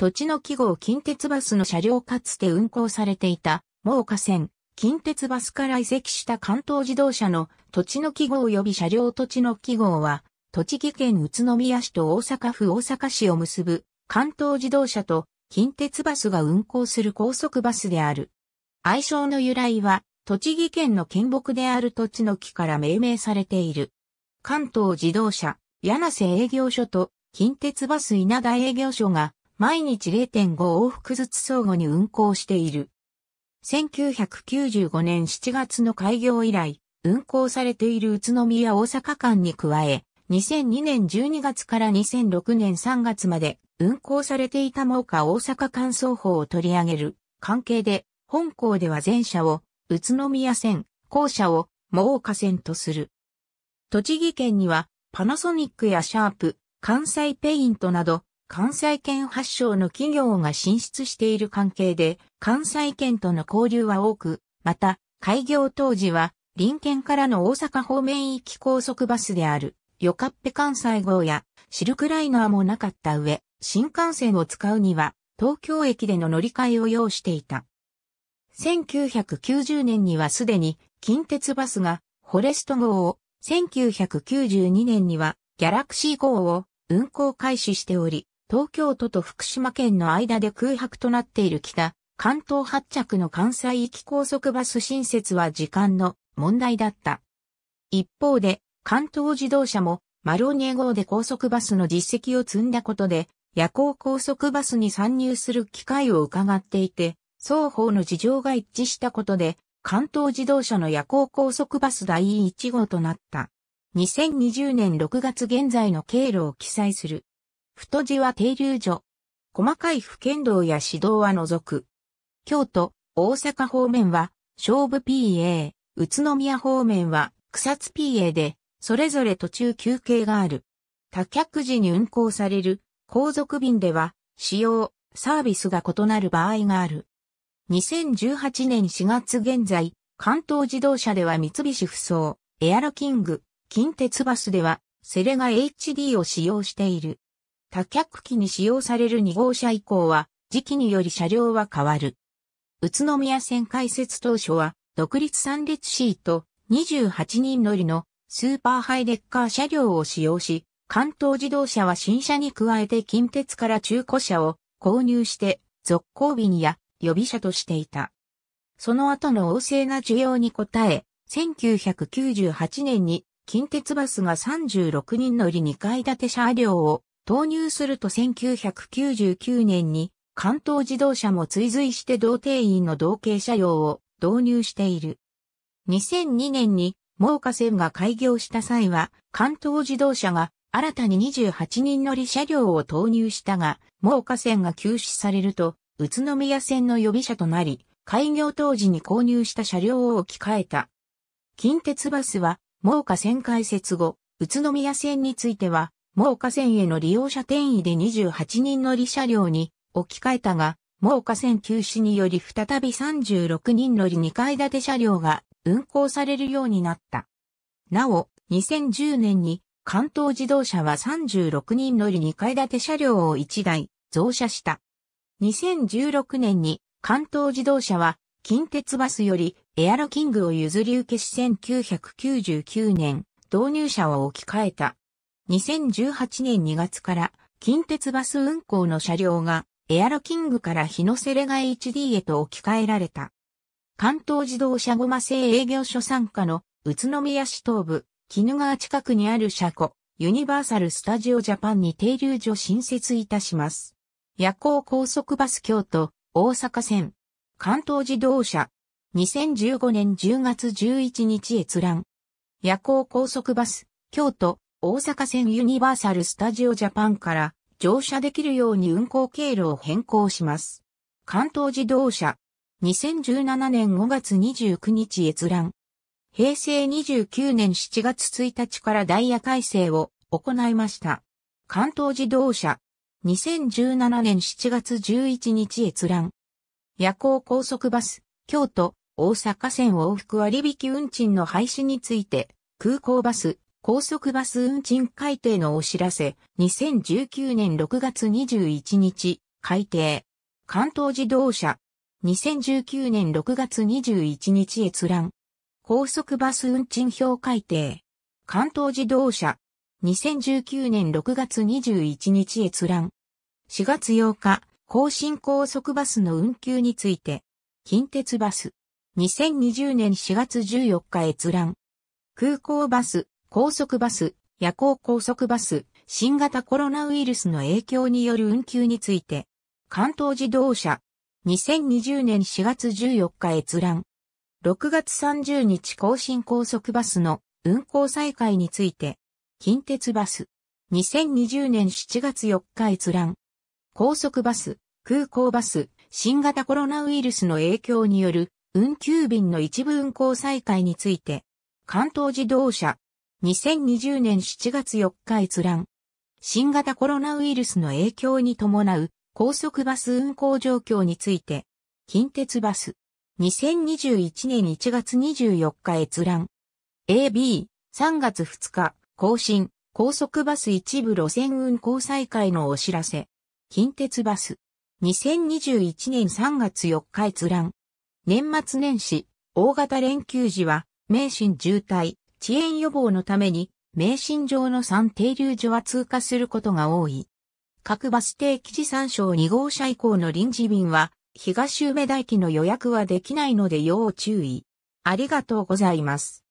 土地の記号近鉄バスの車両かつて運行されていた、猛火線、近鉄バスから移籍した関東自動車の土地の記号及び車両土地の記号は、栃木県宇都宮市と大阪府大阪市を結ぶ関東自動車と近鉄バスが運行する高速バスである。愛称の由来は、栃木県の県木である土地の木から命名されている。関東自動車、柳瀬営業所と近鉄バス稲田営業所が毎日0.5往復ずつ相互に運行している。1995年7月の開業以来、運行されている宇都宮大阪間に加え、2002年12月から2006年3月まで運行されていた真岡大阪間双方を取り上げる関係で、本校では前者を宇都宮線、後者を真岡線とする。栃木県にはパナソニックやシャープ、関西ペイントなど関西圏発祥の企業が進出している関係で、関西圏との交流は多く、また、開業当時は、林県からの大阪方面行き高速バスである、よかっぺ関西号やシルクライナーもなかった上、新幹線を使うには、東京駅での乗り換えを要していた。1990年にはすでに近鉄バスがフォレスト号を、1992年にはギャラクシー号を運行開始しており、東京都と福島県の間で空白となっている北、関東発着の関西行き高速バス新設は時間の問題だった。一方で、関東自動車もマロニエ号で高速バスの実績を積んだことで、夜行高速バスに参入する機会を伺っていて、双方の事情が一致したことで、関東自動車の夜行高速バス第1号となった。2020年6月現在の経路を記載する。太字は停留所。細かい不剣道や指導は除く。京都、大阪方面は、勝負 PA、宇都宮方面は、草津 PA で、それぞれ途中休憩がある。多客時に運行される、航続便では、使用、サービスが異なる場合がある。2018年4月現在、関東自動車では三菱不走、エアロキング、近鉄バスでは、セレガ HD を使用している。多脚機に使用される2号車以降は、時期により車両は変わる。宇都宮線開設当初は、独立3列シート28人乗りのスーパーハイレッカー車両を使用し、関東自動車は新車に加えて近鉄から中古車を購入して続行便や予備車としていた。その後の旺盛な需要に応え、1998年に近鉄バスが36人乗り2階建て車両を投入すると1999年に関東自動車も追随して同定員の同型車両を導入している。2002年に猛火線が開業した際は関東自動車が新たに28人乗り車両を投入したが、猛火線が休止されると宇都宮線の予備車となり、開業当時に購入した車両を置き換えた。近鉄バスは、猛火線開設後、宇都宮線については、猛火線への利用者転移で28人乗り車両に置き換えたが、猛火線休止により再び36人乗り2階建て車両が運行されるようになった。なお、2010年に関東自動車は36人乗り2階建て車両を1台増車した。2016年に関東自動車は近鉄バスよりエアロキングを譲り受けし1999年導入車を置き換えた。2018年2月から近鉄バス運行の車両がエアロキングから日のセレガ HD へと置き換えられた。関東自動車ごま製営業所参加の宇都宮市東部、絹川近くにある車庫、ユニバーサル・スタジオ・ジャパンに停留所新設いたします。夜行高速バス京都、大阪線、関東自動車、2015年10月11日閲覧。夜行高速バス、京都、大阪線ユニバーサル・スタジオ・ジャパンから乗車できるように運行経路を変更します。関東自動車、2017年5月29日閲覧。平成29年7月1日からダイヤ改正を行いました。関東自動車、2017年7月11日閲覧。夜行高速バス、京都、大阪線往復割引運賃の廃止について、空港バス、高速バス運賃改定のお知らせ、2019年6月21日、改定。関東自動車、2019年6月21日閲覧。高速バス運賃表改定。関東自動車、2019年6月21日閲覧。4月8日、更新高速バスの運休について。近鉄バス、2020年4月14日閲覧。空港バス、高速バス、夜行高速バス、新型コロナウイルスの影響による運休について、関東自動車、2020年4月14日閲覧。6月30日更新高速バスの運行再開について、近鉄バス、2020年7月4日閲覧。高速バス、空港バス、新型コロナウイルスの影響による運休便の一部運行再開について、関東自動車、2020年7月4日閲覧。新型コロナウイルスの影響に伴う高速バス運行状況について、近鉄バス。2021年1月24日閲覧。AB、3月2日、更新、高速バス一部路線運行再開のお知らせ。近鉄バス。2021年3月4日閲覧。年末年始、大型連休時は、名神渋滞、遅延予防のために、名神上の3停留所は通過することが多い。各バス停基地参照2号車以降の臨時便は、東梅田駅の予約はできないので要注意。ありがとうございます。